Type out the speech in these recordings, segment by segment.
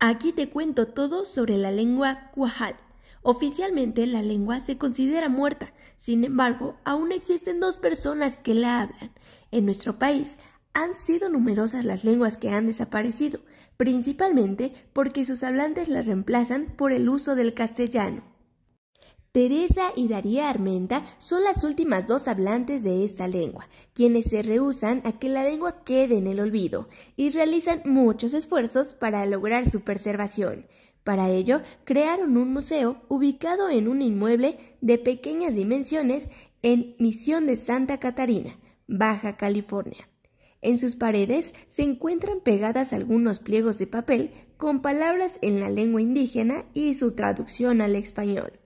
Aquí te cuento todo sobre la lengua cuajal. Oficialmente la lengua se considera muerta, sin embargo, aún existen dos personas que la hablan. En nuestro país han sido numerosas las lenguas que han desaparecido, principalmente porque sus hablantes la reemplazan por el uso del castellano. Teresa y Daría Armenta son las últimas dos hablantes de esta lengua, quienes se rehusan a que la lengua quede en el olvido y realizan muchos esfuerzos para lograr su preservación. Para ello, crearon un museo ubicado en un inmueble de pequeñas dimensiones en Misión de Santa Catarina, Baja California. En sus paredes se encuentran pegadas algunos pliegos de papel con palabras en la lengua indígena y su traducción al español.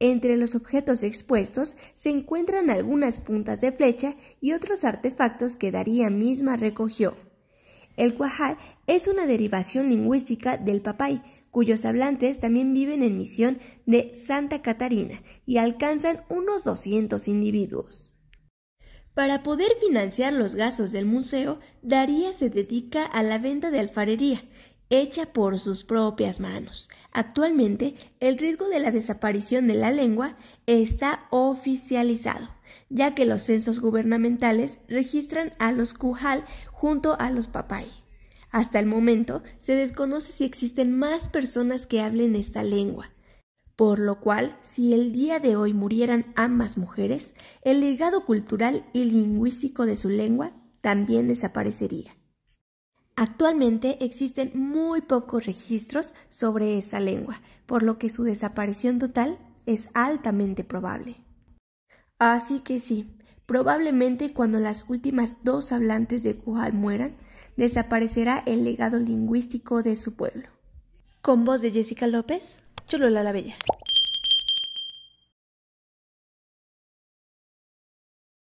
Entre los objetos expuestos se encuentran algunas puntas de flecha y otros artefactos que Daría misma recogió. El cuajal es una derivación lingüística del papay, cuyos hablantes también viven en misión de Santa Catarina y alcanzan unos 200 individuos. Para poder financiar los gastos del museo, Daría se dedica a la venta de alfarería hecha por sus propias manos. Actualmente, el riesgo de la desaparición de la lengua está oficializado, ya que los censos gubernamentales registran a los Kujal junto a los Papay. Hasta el momento, se desconoce si existen más personas que hablen esta lengua. Por lo cual, si el día de hoy murieran ambas mujeres, el legado cultural y lingüístico de su lengua también desaparecería. Actualmente existen muy pocos registros sobre esta lengua, por lo que su desaparición total es altamente probable. Así que sí, probablemente cuando las últimas dos hablantes de Kuhal mueran, desaparecerá el legado lingüístico de su pueblo. Con voz de Jessica López, Cholula la Bella.